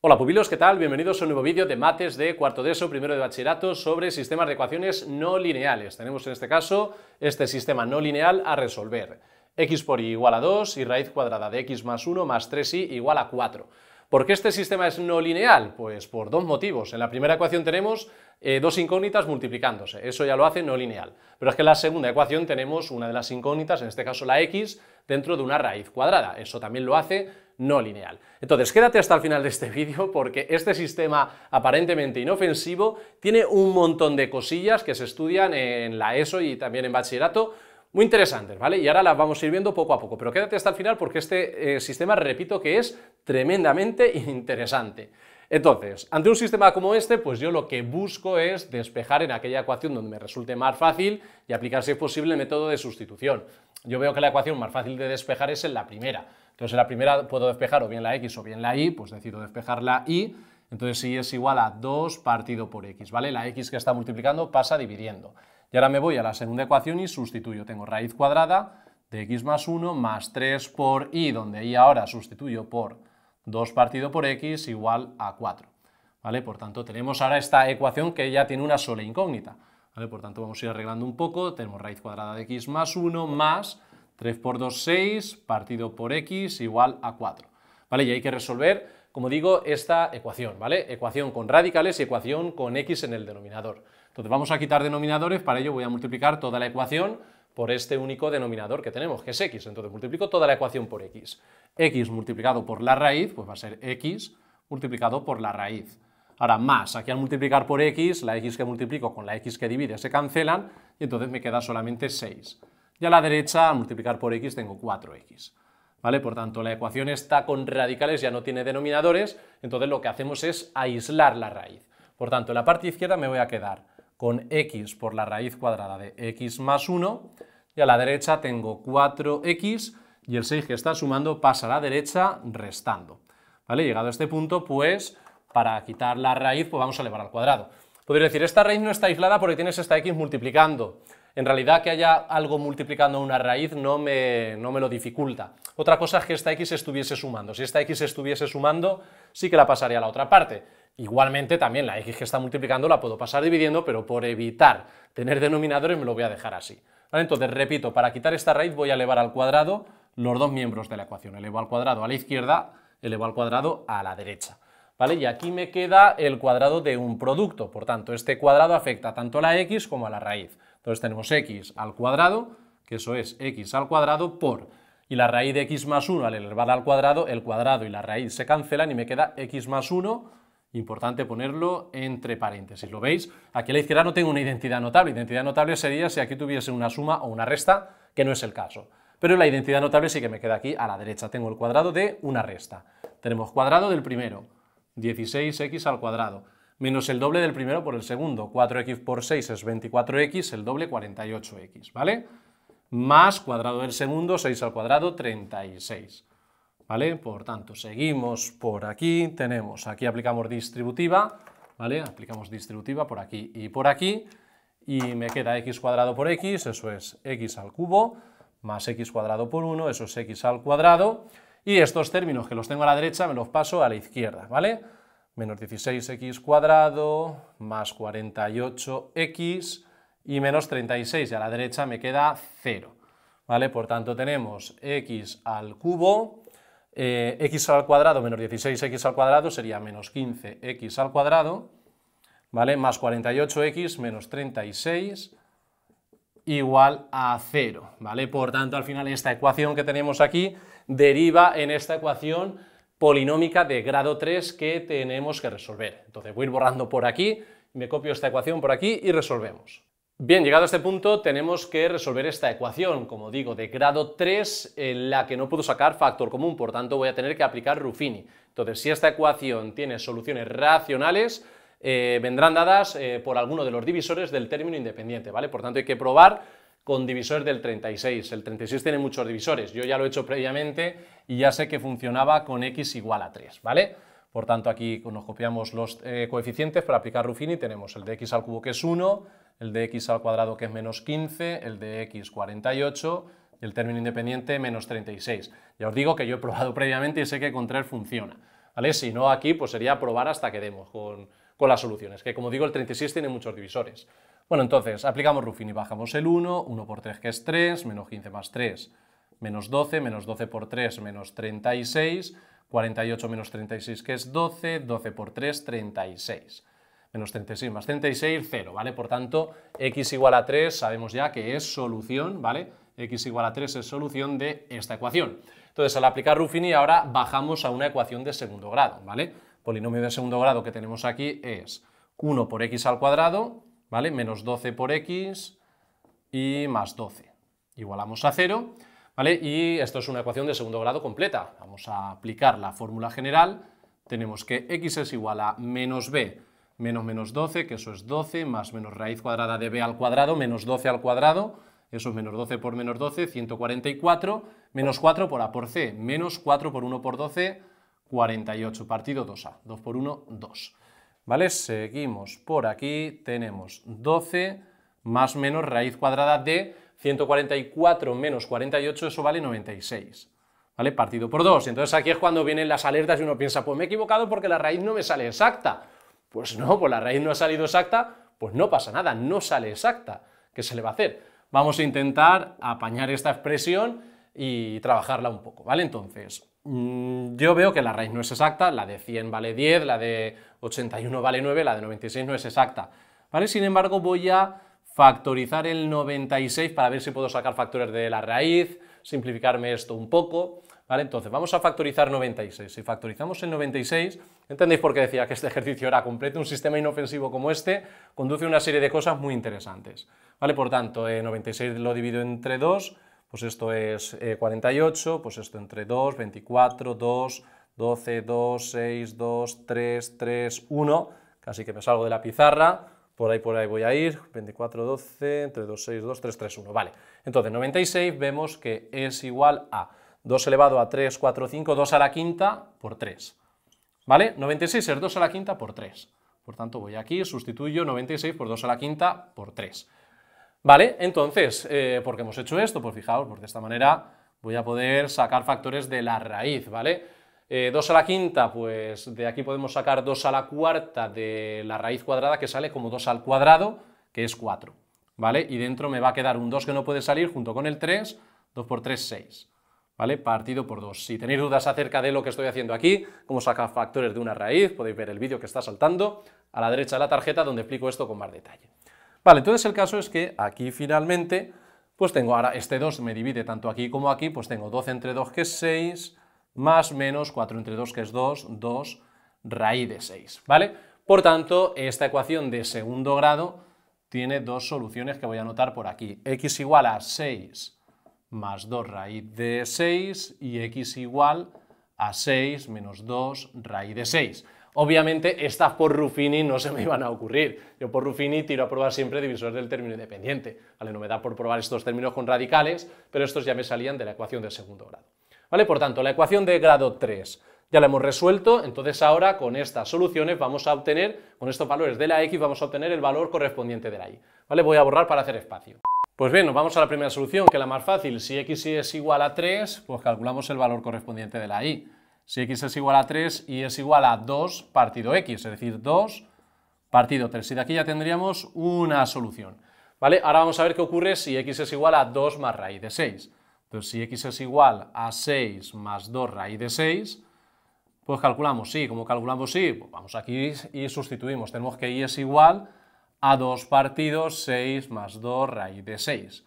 Hola pupilos, ¿qué tal? Bienvenidos a un nuevo vídeo de mates de cuarto de ESO, primero de bachillerato, sobre sistemas de ecuaciones no lineales. Tenemos en este caso este sistema no lineal a resolver. x por y igual a 2 y raíz cuadrada de x más 1 más 3y igual a 4. ¿Por qué este sistema es no lineal? Pues por dos motivos. En la primera ecuación tenemos eh, dos incógnitas multiplicándose. Eso ya lo hace no lineal. Pero es que en la segunda ecuación tenemos una de las incógnitas, en este caso la x, dentro de una raíz cuadrada. Eso también lo hace no lineal. Entonces, quédate hasta el final de este vídeo porque este sistema aparentemente inofensivo tiene un montón de cosillas que se estudian en la ESO y también en bachillerato muy interesantes, ¿vale? Y ahora las vamos a ir viendo poco a poco, pero quédate hasta el final porque este eh, sistema, repito, que es tremendamente interesante. Entonces, ante un sistema como este, pues yo lo que busco es despejar en aquella ecuación donde me resulte más fácil y aplicar si es posible el método de sustitución. Yo veo que la ecuación más fácil de despejar es en la primera. Entonces, en la primera puedo despejar o bien la x o bien la y, pues decido despejar la y. Entonces, si es igual a 2 partido por x, ¿vale? La x que está multiplicando pasa dividiendo. Y ahora me voy a la segunda ecuación y sustituyo. Tengo raíz cuadrada de x más 1 más 3 por y, donde y ahora sustituyo por 2 partido por x igual a 4. ¿Vale? Por tanto, tenemos ahora esta ecuación que ya tiene una sola incógnita. ¿Vale? Por tanto, vamos a ir arreglando un poco. Tenemos raíz cuadrada de x más 1 más 3 por 2, 6, partido por x igual a 4. ¿Vale? Y hay que resolver, como digo, esta ecuación. ¿vale? Ecuación con radicales y ecuación con x en el denominador. Entonces vamos a quitar denominadores, para ello voy a multiplicar toda la ecuación por este único denominador que tenemos, que es x. Entonces multiplico toda la ecuación por x. x multiplicado por la raíz, pues va a ser x multiplicado por la raíz. Ahora más, aquí al multiplicar por x, la x que multiplico con la x que divide se cancelan y entonces me queda solamente 6. Y a la derecha, al multiplicar por x, tengo 4x. ¿Vale? Por tanto, la ecuación está con radicales, ya no tiene denominadores, entonces lo que hacemos es aislar la raíz. Por tanto, en la parte izquierda me voy a quedar con x por la raíz cuadrada de x más 1, y a la derecha tengo 4x, y el 6 que está sumando pasa a la derecha restando. ¿Vale? Llegado a este punto, pues, para quitar la raíz, pues vamos a elevar al cuadrado. Podría decir, esta raíz no está aislada porque tienes esta x multiplicando. En realidad que haya algo multiplicando una raíz no me, no me lo dificulta. Otra cosa es que esta x estuviese sumando. Si esta x estuviese sumando, sí que la pasaría a la otra parte Igualmente también la x que está multiplicando la puedo pasar dividiendo, pero por evitar tener denominadores me lo voy a dejar así. Entonces, repito, para quitar esta raíz voy a elevar al cuadrado los dos miembros de la ecuación. Elevo al cuadrado a la izquierda, elevo al cuadrado a la derecha. ¿Vale? Y aquí me queda el cuadrado de un producto, por tanto, este cuadrado afecta tanto a la x como a la raíz. Entonces tenemos x al cuadrado, que eso es x al cuadrado por, y la raíz de x más 1 al elevar al cuadrado, el cuadrado y la raíz se cancelan y me queda x más 1 Importante ponerlo entre paréntesis. ¿Lo veis? Aquí a la izquierda no tengo una identidad notable. Identidad notable sería si aquí tuviese una suma o una resta, que no es el caso. Pero la identidad notable sí que me queda aquí a la derecha. Tengo el cuadrado de una resta. Tenemos cuadrado del primero, 16x al cuadrado, menos el doble del primero por el segundo. 4x por 6 es 24x, el doble 48x, ¿vale? Más cuadrado del segundo, 6 al cuadrado, 36 ¿vale? Por tanto, seguimos por aquí, tenemos, aquí aplicamos distributiva, ¿vale? Aplicamos distributiva por aquí y por aquí, y me queda x cuadrado por x, eso es x al cubo, más x cuadrado por 1, eso es x al cuadrado, y estos términos que los tengo a la derecha me los paso a la izquierda, ¿vale? Menos 16x cuadrado, más 48x, y menos 36, y a la derecha me queda 0, ¿vale? Por tanto, tenemos x al cubo, eh, x al cuadrado menos 16x al cuadrado sería menos 15x al cuadrado, ¿vale? Más 48x menos 36 igual a 0, ¿vale? Por tanto, al final esta ecuación que tenemos aquí deriva en esta ecuación polinómica de grado 3 que tenemos que resolver. Entonces voy a ir borrando por aquí, me copio esta ecuación por aquí y resolvemos. Bien, llegado a este punto tenemos que resolver esta ecuación, como digo, de grado 3, en la que no puedo sacar factor común, por tanto voy a tener que aplicar Ruffini. Entonces, si esta ecuación tiene soluciones racionales, eh, vendrán dadas eh, por alguno de los divisores del término independiente, ¿vale? Por tanto, hay que probar con divisores del 36. El 36 tiene muchos divisores, yo ya lo he hecho previamente y ya sé que funcionaba con x igual a 3, ¿vale? Por tanto, aquí nos copiamos los eh, coeficientes para aplicar Ruffini, tenemos el de x al cubo que es 1, el de x al cuadrado que es menos 15, el de x 48 y el término independiente menos 36. Ya os digo que yo he probado previamente y sé que contraer funciona. ¿vale? Si no aquí, pues sería probar hasta que demos con, con las soluciones, que como digo el 36 tiene muchos divisores. Bueno, entonces aplicamos Rufini y bajamos el 1, 1 por 3 que es 3, menos 15 más 3, menos 12, menos 12 por 3, menos 36, 48 menos 36 que es 12, 12 por 3, 36 menos 36 más 36, 0, ¿vale? Por tanto, x igual a 3 sabemos ya que es solución, ¿vale? x igual a 3 es solución de esta ecuación. Entonces, al aplicar Ruffini ahora bajamos a una ecuación de segundo grado, ¿vale? Polinomio de segundo grado que tenemos aquí es 1 por x al cuadrado, ¿vale? Menos 12 por x y más 12. Igualamos a 0, ¿vale? Y esto es una ecuación de segundo grado completa. Vamos a aplicar la fórmula general. Tenemos que x es igual a menos b menos menos 12, que eso es 12, más menos raíz cuadrada de b al cuadrado, menos 12 al cuadrado, eso es menos 12 por menos 12, 144, menos 4 por a por c, menos 4 por 1 por 12, 48, partido 2a, 2 por 1, 2. ¿Vale? Seguimos por aquí, tenemos 12 más menos raíz cuadrada de 144 menos 48, eso vale 96. ¿Vale? Partido por 2. Entonces aquí es cuando vienen las alertas y uno piensa, pues me he equivocado porque la raíz no me sale exacta. Pues no, pues la raíz no ha salido exacta, pues no pasa nada, no sale exacta. ¿Qué se le va a hacer? Vamos a intentar apañar esta expresión y trabajarla un poco, ¿vale? Entonces, mm, yo veo que la raíz no es exacta, la de 100 vale 10, la de 81 vale 9, la de 96 no es exacta, ¿vale? Sin embargo, voy a factorizar el 96 para ver si puedo sacar factores de la raíz, simplificarme esto un poco. Entonces, vamos a factorizar 96. Si factorizamos el 96, entendéis por qué decía que este ejercicio era completo. Un sistema inofensivo como este conduce a una serie de cosas muy interesantes. ¿Vale? Por tanto, 96 eh, lo divido entre 2, pues esto es 48, eh, pues esto entre 2, 24, 2, 12, 2, 6, 2, 3, 3, 1. Casi que me salgo de la pizarra por ahí por ahí voy a ir, 24, 12, entre 2, 6, 2, 3, 3, 1, vale. Entonces, 96 vemos que es igual a 2 elevado a 3, 4, 5, 2 a la quinta por 3. ¿Vale? 96 es 2 a la quinta por 3. Por tanto, voy aquí, sustituyo 96 por 2 a la quinta por 3. ¿Vale? Entonces, eh, ¿por qué hemos hecho esto? Pues fijaos, porque de esta manera voy a poder sacar factores de la raíz, ¿vale? 2 eh, a la quinta, pues de aquí podemos sacar 2 a la cuarta de la raíz cuadrada que sale como 2 al cuadrado, que es 4, ¿vale? Y dentro me va a quedar un 2 que no puede salir junto con el 3, 2 por 3, 6. ¿vale? Partido por 2. Si tenéis dudas acerca de lo que estoy haciendo aquí, cómo sacar factores de una raíz, podéis ver el vídeo que está saltando a la derecha de la tarjeta donde explico esto con más detalle. Vale, entonces el caso es que aquí finalmente, pues tengo ahora este 2 me divide tanto aquí como aquí, pues tengo 12 entre 2 que es 6, más menos 4 entre 2 que es 2, 2 raíz de 6, ¿vale? Por tanto, esta ecuación de segundo grado tiene dos soluciones que voy a anotar por aquí. x igual a 6 más 2 raíz de 6 y x igual a 6 menos 2 raíz de 6. Obviamente estas por Ruffini no se me iban a ocurrir. Yo por Ruffini tiro a probar siempre divisores del término independiente. Vale, no me da por probar estos términos con radicales, pero estos ya me salían de la ecuación de segundo grado. ¿Vale? Por tanto, la ecuación de grado 3 ya la hemos resuelto, entonces ahora con estas soluciones vamos a obtener, con estos valores de la x, vamos a obtener el valor correspondiente de la y. ¿Vale? Voy a borrar para hacer espacio. Pues bien, nos vamos a la primera solución, que es la más fácil. Si x es igual a 3, pues calculamos el valor correspondiente de la y. Si x es igual a 3 y es igual a 2 partido x, es decir, 2 partido 3. Y de aquí ya tendríamos una solución. ¿Vale? Ahora vamos a ver qué ocurre si x es igual a 2 más raíz de 6. Entonces, si x es igual a 6 más 2 raíz de 6, pues calculamos y. ¿Cómo calculamos y? Pues vamos aquí y sustituimos. Tenemos que y es igual a dos partidos, 6 más 2 raíz de 6.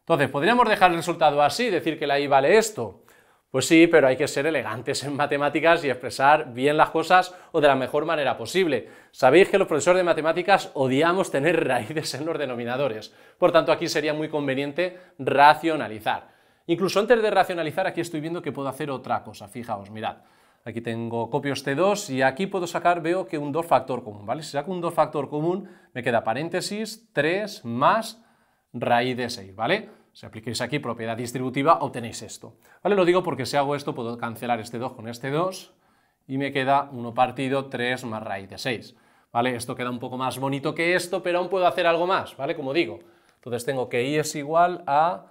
Entonces, ¿podríamos dejar el resultado así, decir que la i vale esto? Pues sí, pero hay que ser elegantes en matemáticas y expresar bien las cosas o de la mejor manera posible. Sabéis que los profesores de matemáticas odiamos tener raíces en los denominadores, por tanto aquí sería muy conveniente racionalizar. Incluso antes de racionalizar, aquí estoy viendo que puedo hacer otra cosa, fijaos, mirad. Aquí tengo copios este 2 y aquí puedo sacar, veo que un 2 factor común, ¿vale? Si saco un 2 factor común, me queda paréntesis 3 más raíz de 6, ¿vale? Si apliquéis aquí propiedad distributiva, obtenéis esto. ¿Vale? Lo digo porque si hago esto, puedo cancelar este 2 con este 2 y me queda 1 partido 3 más raíz de 6. ¿Vale? Esto queda un poco más bonito que esto, pero aún puedo hacer algo más, ¿vale? Como digo. Entonces tengo que i es igual a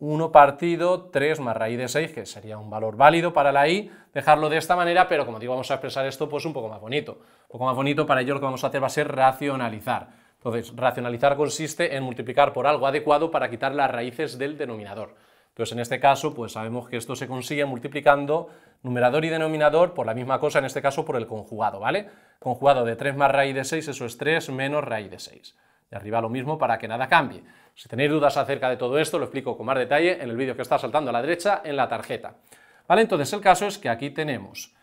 1 partido 3 más raíz de 6, que sería un valor válido para la i, dejarlo de esta manera, pero como digo, vamos a expresar esto pues un poco más bonito. Un poco más bonito, para ello lo que vamos a hacer va a ser racionalizar. Entonces, racionalizar consiste en multiplicar por algo adecuado para quitar las raíces del denominador. Entonces, en este caso, pues sabemos que esto se consigue multiplicando numerador y denominador por la misma cosa, en este caso por el conjugado, ¿vale? Conjugado de 3 más raíz de 6, eso es 3 menos raíz de 6 de arriba lo mismo para que nada cambie. Si tenéis dudas acerca de todo esto, lo explico con más detalle en el vídeo que está saltando a la derecha en la tarjeta. ¿Vale? Entonces el caso es que aquí tenemos,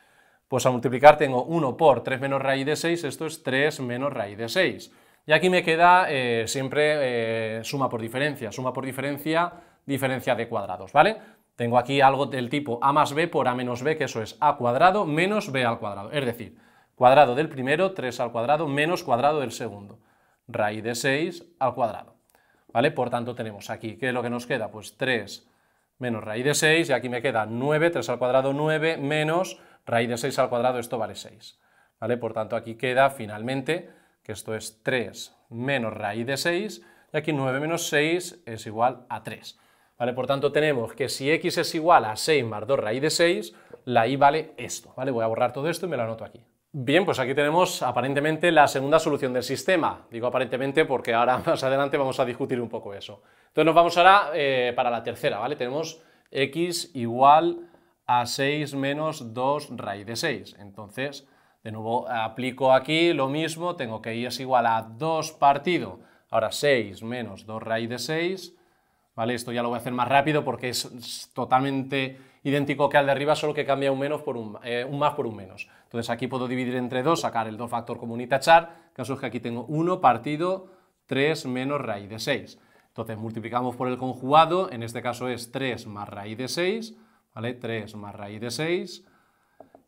pues a multiplicar tengo 1 por 3 menos raíz de 6, esto es 3 menos raíz de 6. Y aquí me queda eh, siempre eh, suma por diferencia, suma por diferencia, diferencia de cuadrados, ¿vale? Tengo aquí algo del tipo a más b por a menos b, que eso es a cuadrado menos b al cuadrado. Es decir, cuadrado del primero, 3 al cuadrado, menos cuadrado del segundo raíz de 6 al cuadrado. ¿Vale? Por tanto, tenemos aquí, ¿qué es lo que nos queda? Pues 3 menos raíz de 6, y aquí me queda 9, 3 al cuadrado, 9, menos raíz de 6 al cuadrado, esto vale 6. ¿Vale? Por tanto, aquí queda finalmente que esto es 3 menos raíz de 6, y aquí 9 menos 6 es igual a 3. ¿Vale? Por tanto, tenemos que si x es igual a 6 más 2 raíz de 6, la y vale esto. ¿vale? Voy a borrar todo esto y me lo anoto aquí. Bien, pues aquí tenemos aparentemente la segunda solución del sistema. Digo aparentemente porque ahora más adelante vamos a discutir un poco eso. Entonces nos vamos ahora eh, para la tercera, ¿vale? Tenemos x igual a 6 menos 2 raíz de 6. Entonces, de nuevo, aplico aquí lo mismo, tengo que y es igual a 2 partido. Ahora 6 menos 2 raíz de 6, ¿vale? Esto ya lo voy a hacer más rápido porque es totalmente idéntico que al de arriba, solo que cambia un, menos por un, eh, más por un menos. Entonces aquí puedo dividir entre 2, sacar el 2 factor común y tachar. El caso es que aquí tengo 1 partido 3 menos raíz de 6. Entonces multiplicamos por el conjugado, en este caso es 3 más raíz de 6, ¿vale? 3 más raíz de 6,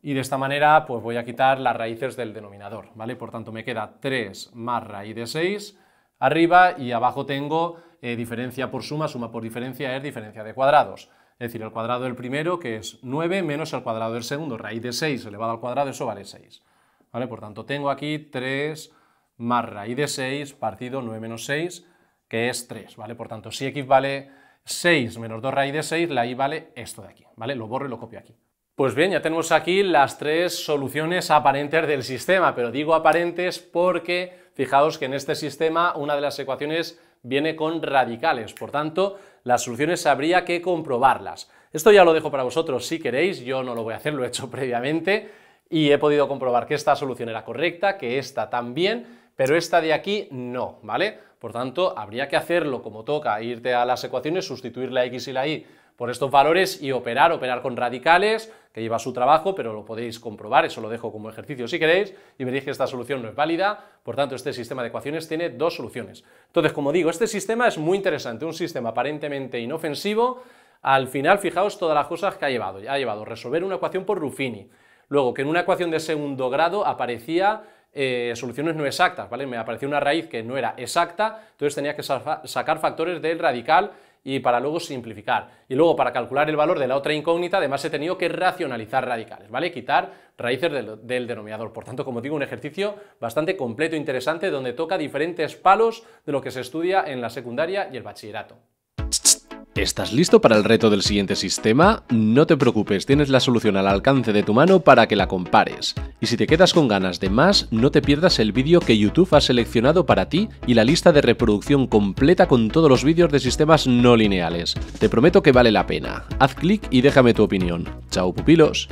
y de esta manera pues voy a quitar las raíces del denominador, ¿vale? Por tanto me queda 3 más raíz de 6 arriba y abajo tengo eh, diferencia por suma, suma por diferencia es diferencia de cuadrados. Es decir, el cuadrado del primero, que es 9, menos el cuadrado del segundo, raíz de 6 elevado al cuadrado, eso vale 6. ¿Vale? Por tanto, tengo aquí 3 más raíz de 6 partido 9 menos 6, que es 3. ¿vale? Por tanto, si x vale 6 menos 2 raíz de 6, la y vale esto de aquí. ¿vale? Lo borro y lo copio aquí. Pues bien, ya tenemos aquí las tres soluciones aparentes del sistema, pero digo aparentes porque fijaos que en este sistema una de las ecuaciones viene con radicales, por tanto, las soluciones habría que comprobarlas. Esto ya lo dejo para vosotros si queréis, yo no lo voy a hacer, lo he hecho previamente y he podido comprobar que esta solución era correcta, que esta también, pero esta de aquí no, ¿vale? Por tanto, habría que hacerlo como toca, irte a las ecuaciones, sustituir la x y la y por estos valores y operar, operar con radicales, que lleva su trabajo, pero lo podéis comprobar, eso lo dejo como ejercicio si queréis, y veréis que esta solución no es válida, por tanto este sistema de ecuaciones tiene dos soluciones. Entonces, como digo, este sistema es muy interesante, un sistema aparentemente inofensivo, al final fijaos todas las cosas que ha llevado, ha llevado resolver una ecuación por Ruffini, luego que en una ecuación de segundo grado aparecía eh, soluciones no exactas, ¿vale? Me apareció una raíz que no era exacta, entonces tenía que sacar factores del radical y para luego simplificar. Y luego para calcular el valor de la otra incógnita, además he tenido que racionalizar radicales, ¿vale? Quitar raíces del, denominador. Por tanto, como digo, un ejercicio bastante completo, e interesante, donde toca diferentes palos de lo que se estudia en la secundaria y el bachillerato. ¿Estás listo para el reto del siguiente sistema? No te preocupes, tienes la solución al alcance de tu mano para que la compares. Y si te quedas con ganas de más, no te pierdas el vídeo que YouTube ha seleccionado para ti y la lista de reproducción completa con todos los vídeos de sistemas no lineales. Te prometo que vale la pena. Haz clic y déjame tu opinión. Chao pupilos.